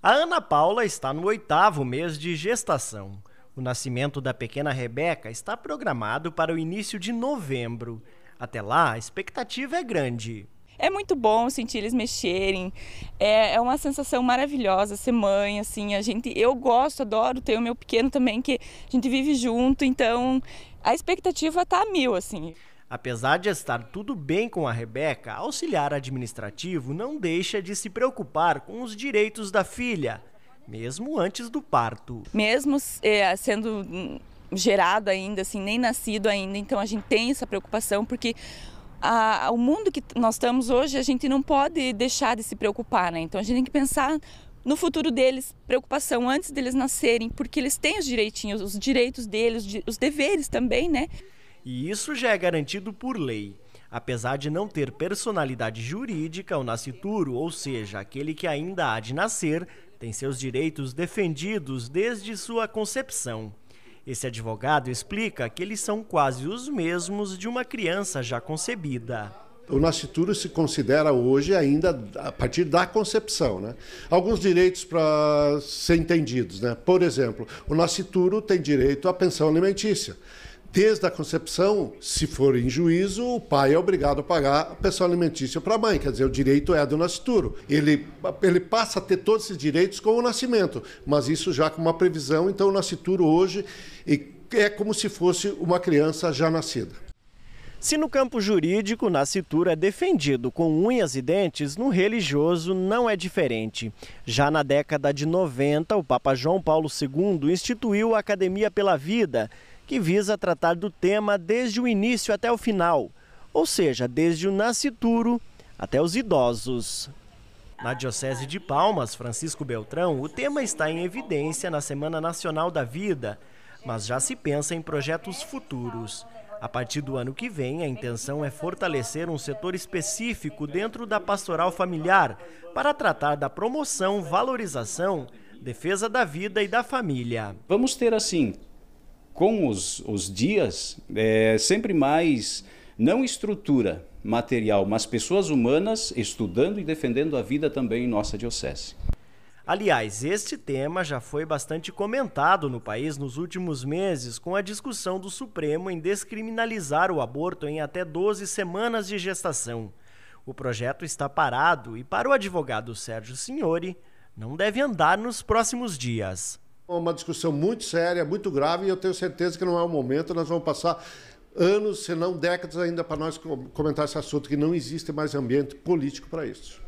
A Ana Paula está no oitavo mês de gestação. O nascimento da pequena Rebeca está programado para o início de novembro. Até lá, a expectativa é grande. É muito bom sentir eles mexerem. É, é uma sensação maravilhosa ser mãe, assim, a gente, eu gosto, adoro ter o meu pequeno também que a gente vive junto, então a expectativa está mil, assim. Apesar de estar tudo bem com a Rebeca, auxiliar administrativo não deixa de se preocupar com os direitos da filha, mesmo antes do parto. Mesmo é, sendo hum, gerado ainda, assim, nem nascido ainda, então a gente tem essa preocupação porque a, o mundo que nós estamos hoje a gente não pode deixar de se preocupar, né? Então a gente tem que pensar no futuro deles, preocupação antes deles nascerem, porque eles têm os direitinhos, os direitos deles, os deveres também, né? E isso já é garantido por lei. Apesar de não ter personalidade jurídica, o nascituro, ou seja, aquele que ainda há de nascer, tem seus direitos defendidos desde sua concepção. Esse advogado explica que eles são quase os mesmos de uma criança já concebida. O nascituro se considera hoje ainda a partir da concepção, né? Alguns direitos para ser entendidos, né? Por exemplo, o nascituro tem direito à pensão alimentícia desde a concepção, se for em juízo, o pai é obrigado a pagar a pensão alimentícia para a mãe, quer dizer, o direito é do nascituro. Ele, ele passa a ter todos esses direitos com o nascimento, mas isso já com uma previsão, então o nascituro hoje é como se fosse uma criança já nascida. Se no campo jurídico, nascituro é defendido com unhas e dentes, no religioso não é diferente. Já na década de 90, o Papa João Paulo II instituiu a Academia pela Vida, que visa tratar do tema desde o início até o final, ou seja, desde o nascituro até os idosos. Na Diocese de Palmas, Francisco Beltrão, o tema está em evidência na Semana Nacional da Vida, mas já se pensa em projetos futuros. A partir do ano que vem, a intenção é fortalecer um setor específico dentro da pastoral familiar para tratar da promoção, valorização, defesa da vida e da família. Vamos ter assim com os, os dias, é, sempre mais, não estrutura material, mas pessoas humanas estudando e defendendo a vida também em nossa diocese. Aliás, este tema já foi bastante comentado no país nos últimos meses, com a discussão do Supremo em descriminalizar o aborto em até 12 semanas de gestação. O projeto está parado e, para o advogado Sérgio Signori, não deve andar nos próximos dias. É uma discussão muito séria, muito grave, e eu tenho certeza que não é o momento, nós vamos passar anos, se não décadas ainda, para nós comentar esse assunto, que não existe mais ambiente político para isso.